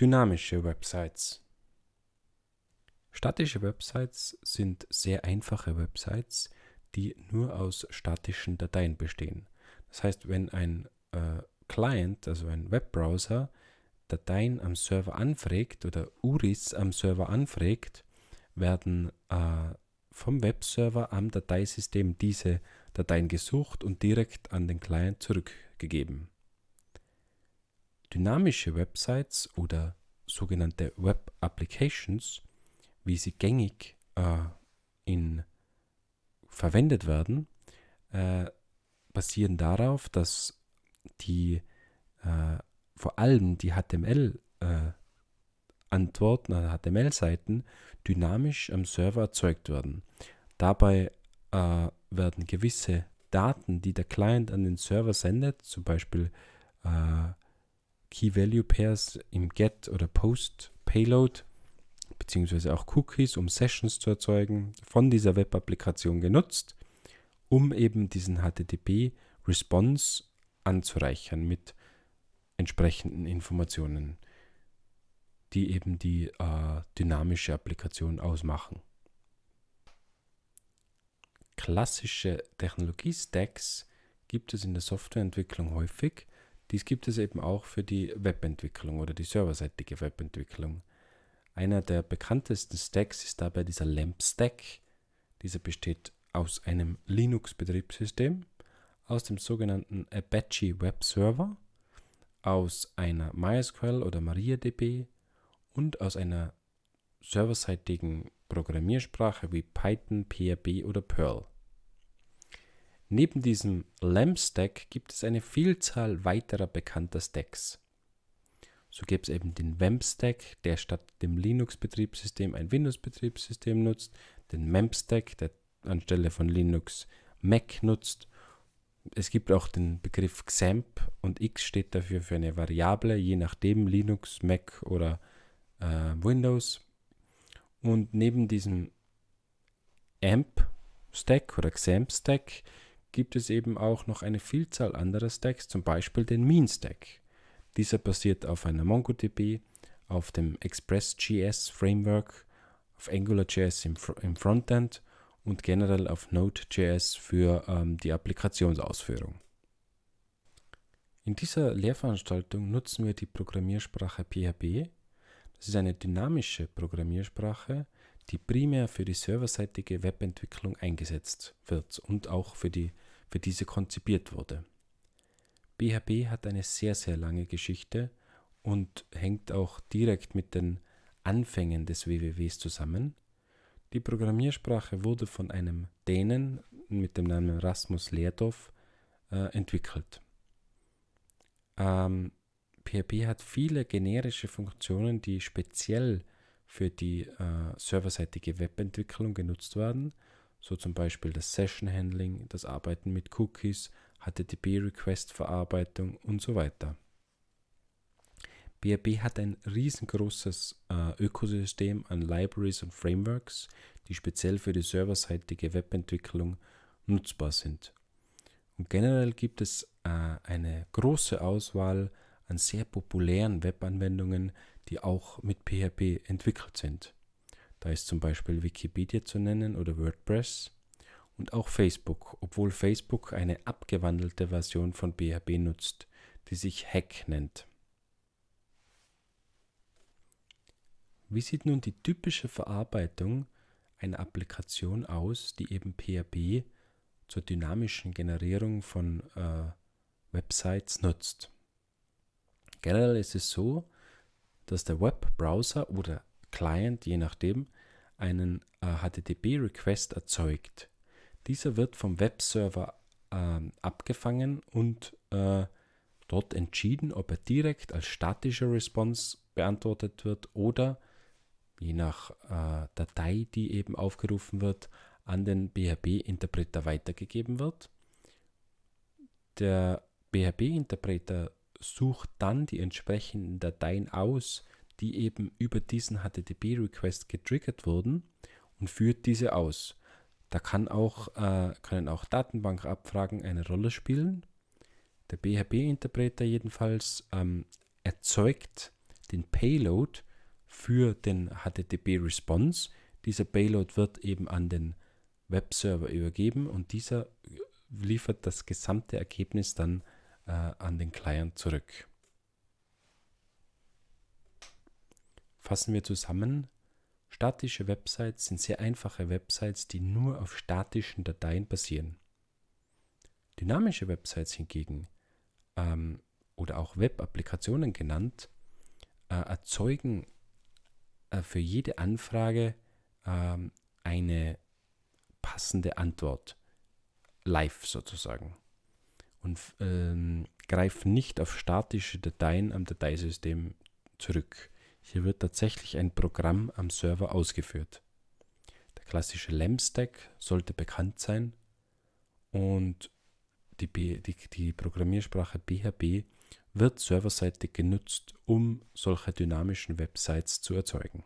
Dynamische Websites. Statische Websites sind sehr einfache Websites, die nur aus statischen Dateien bestehen. Das heißt, wenn ein äh, Client, also ein Webbrowser, Dateien am Server anfragt oder URIs am Server anfragt, werden äh, vom Webserver am Dateisystem diese Dateien gesucht und direkt an den Client zurückgegeben. Dynamische Websites oder sogenannte Web Applications, wie sie gängig äh, in, verwendet werden, äh, basieren darauf, dass die äh, vor allem die HTML-Antworten, äh, HTML-Seiten dynamisch am Server erzeugt werden. Dabei äh, werden gewisse Daten, die der Client an den Server sendet, zum Beispiel äh, Key-Value-Pairs im Get- oder Post-Payload beziehungsweise auch Cookies, um Sessions zu erzeugen, von dieser Web-Applikation genutzt, um eben diesen HTTP-Response anzureichern mit entsprechenden Informationen, die eben die äh, dynamische Applikation ausmachen. Klassische Technologie-Stacks gibt es in der Softwareentwicklung häufig, dies gibt es eben auch für die Webentwicklung oder die serverseitige Webentwicklung. Einer der bekanntesten Stacks ist dabei dieser LAMP-Stack. Dieser besteht aus einem Linux-Betriebssystem, aus dem sogenannten Apache Web Server, aus einer MySQL oder MariaDB und aus einer serverseitigen Programmiersprache wie Python, PHP oder Perl. Neben diesem LAMP-Stack gibt es eine Vielzahl weiterer bekannter Stacks. So gibt es eben den WAMP-Stack, der statt dem Linux-Betriebssystem ein Windows-Betriebssystem nutzt, den MEMP-Stack, der anstelle von Linux Mac nutzt. Es gibt auch den Begriff XAMPP und X steht dafür für eine Variable, je nachdem Linux, Mac oder äh, Windows. Und neben diesem AMP-Stack oder XAMPP-Stack gibt es eben auch noch eine Vielzahl anderer Stacks, zum Beispiel den Mean Stack. Dieser basiert auf einer MongoDB, auf dem ExpressJS Framework, auf AngularJS im, im Frontend und generell auf Node.js für ähm, die Applikationsausführung. In dieser Lehrveranstaltung nutzen wir die Programmiersprache PHP. Das ist eine dynamische Programmiersprache, die primär für die serverseitige Webentwicklung eingesetzt wird und auch für, die, für diese konzipiert wurde. BHP hat eine sehr, sehr lange Geschichte und hängt auch direkt mit den Anfängen des WWWs zusammen. Die Programmiersprache wurde von einem Dänen mit dem Namen Rasmus Leerdorf äh, entwickelt. Ähm, PHP hat viele generische Funktionen, die speziell für die äh, serverseitige Webentwicklung genutzt werden, so zum Beispiel das Session Handling, das Arbeiten mit Cookies, HTTP-Request-Verarbeitung und so weiter. BRB hat ein riesengroßes äh, Ökosystem an Libraries und Frameworks, die speziell für die serverseitige Webentwicklung nutzbar sind. Und generell gibt es äh, eine große Auswahl an sehr populären Webanwendungen, die auch mit PHP entwickelt sind. Da ist zum Beispiel Wikipedia zu nennen oder WordPress und auch Facebook, obwohl Facebook eine abgewandelte Version von PHP nutzt, die sich Hack nennt. Wie sieht nun die typische Verarbeitung einer Applikation aus, die eben PHP zur dynamischen Generierung von äh, Websites nutzt? Generell ist es so, dass der Webbrowser oder Client, je nachdem, einen äh, HTTP-Request erzeugt. Dieser wird vom Webserver äh, abgefangen und äh, dort entschieden, ob er direkt als statische Response beantwortet wird oder je nach äh, Datei, die eben aufgerufen wird, an den BHP-Interpreter weitergegeben wird. Der BHP-Interpreter sucht dann die entsprechenden Dateien aus, die eben über diesen HTTP-Request getriggert wurden und führt diese aus. Da kann auch, äh, können auch Datenbankabfragen eine Rolle spielen. Der BHP-Interpreter jedenfalls ähm, erzeugt den Payload für den HTTP-Response. Dieser Payload wird eben an den Webserver übergeben und dieser liefert das gesamte Ergebnis dann äh, an den Client zurück. Fassen wir zusammen. Statische Websites sind sehr einfache Websites, die nur auf statischen Dateien basieren. Dynamische Websites hingegen ähm, oder auch Web-Applikationen genannt, äh, erzeugen äh, für jede Anfrage äh, eine passende Antwort. Live sozusagen und ähm, greift nicht auf statische Dateien am Dateisystem zurück. Hier wird tatsächlich ein Programm am Server ausgeführt. Der klassische LAMP-Stack sollte bekannt sein und die, die, die Programmiersprache PHP wird serverseitig genutzt, um solche dynamischen Websites zu erzeugen.